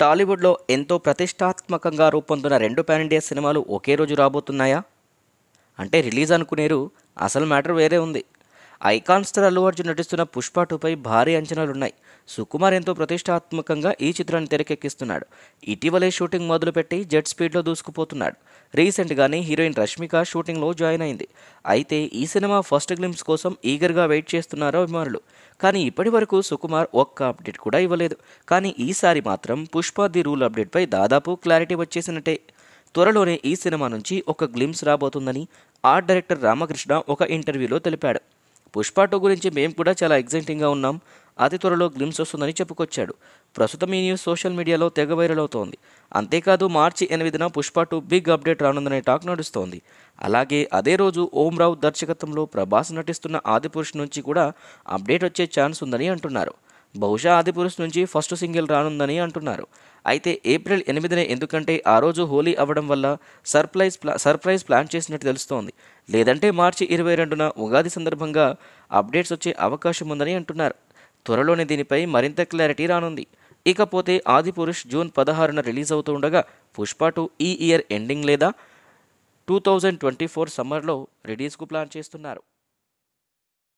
టాలీవుడ్లో ఎంతో ప్రతిష్టాత్మకంగా రూపొందిన రెండు పాన్ ఇండియా సినిమాలు ఒకే రోజు రాబోతున్నాయా అంటే రిలీజ్ అనుకునేరు అసలు మ్యాటర్ వేరే ఉంది ఐకాన్ స్టార్ అల్లు అర్జున్ నటిస్తున్న పుష్ప టూపై భారీ అంచనాలున్నాయి సుకుమార్ ఎంతో ప్రతిష్టాత్మకంగా ఈ చిత్రాన్ని తెరకెక్కిస్తున్నాడు ఇటీవలే షూటింగ్ మొదలుపెట్టి జెట్ స్పీడ్లో దూసుకుపోతున్నాడు రీసెంట్గానే హీరోయిన్ రష్మిక షూటింగ్లో జాయిన్ అయింది అయితే ఈ సినిమా ఫస్ట్ గ్లిమ్స్ కోసం ఈగర్గా వెయిట్ చేస్తున్నారు అభిమానులు కానీ ఇప్పటి వరకు సుకుమార్ ఒక్క అప్డేట్ కూడా ఇవ్వలేదు కానీ ఈసారి మాత్రం పుష్ప ది రూల్ అప్డేట్పై దాదాపు క్లారిటీ వచ్చేసినట్టే త్వరలోనే ఈ సినిమా నుంచి ఒక గ్లిమ్స్ రాబోతుందని ఆర్ట్ డైరెక్టర్ రామకృష్ణ ఒక ఇంటర్వ్యూలో తెలిపాడు పుష్ప టూ గురించి మేము కూడా చాలా ఎగ్జైటింగ్గా ఉన్నాం అతి త్వరలో గ్లిమ్స్ వస్తుందని చెప్పుకొచ్చాడు ప్రస్తుతం ఈ న్యూస్ సోషల్ మీడియాలో తెగ వైరల్ అవుతోంది అంతేకాదు మార్చి ఎనిమిదిన పుష్ప టూ బిగ్ అప్డేట్ రానుందనే టాక్ నడుస్తోంది అలాగే అదే రోజు ఓం రావు దర్శకత్వంలో ప్రభాస్ నటిస్తున్న ఆదిపురుష్ నుంచి కూడా అప్డేట్ వచ్చే ఛాన్స్ ఉందని అంటున్నారు బహుశా ఆదిపురుష్ నుంచి ఫస్ట్ సింగిల్ రానుందని అంటున్నారు అయితే ఏప్రిల్ ఎనిమిదినే ఎందుకంటే ఆ రోజు హోలీ అవ్వడం వల్ల సర్ప్రైజ్ ప్లా సర్ప్రైజ్ ప్లాన్ చేసినట్టు తెలుస్తోంది లేదంటే మార్చి ఇరవై రెండున ఉగాది సందర్భంగా అప్డేట్స్ వచ్చే అవకాశం ఉందని అంటున్నారు త్వరలోనే దీనిపై మరింత క్లారిటీ రానుంది ఇకపోతే ఆదిపురుష్ జూన్ పదహారున రిలీజ్ అవుతూ ఉండగా పుష్ప టూ ఈ ఇయర్ ఎండింగ్ లేదా టూ థౌజండ్ ట్వంటీ ఫోర్ సమ్మర్లో రిలీజ్కు ప్లాన్ చేస్తున్నారు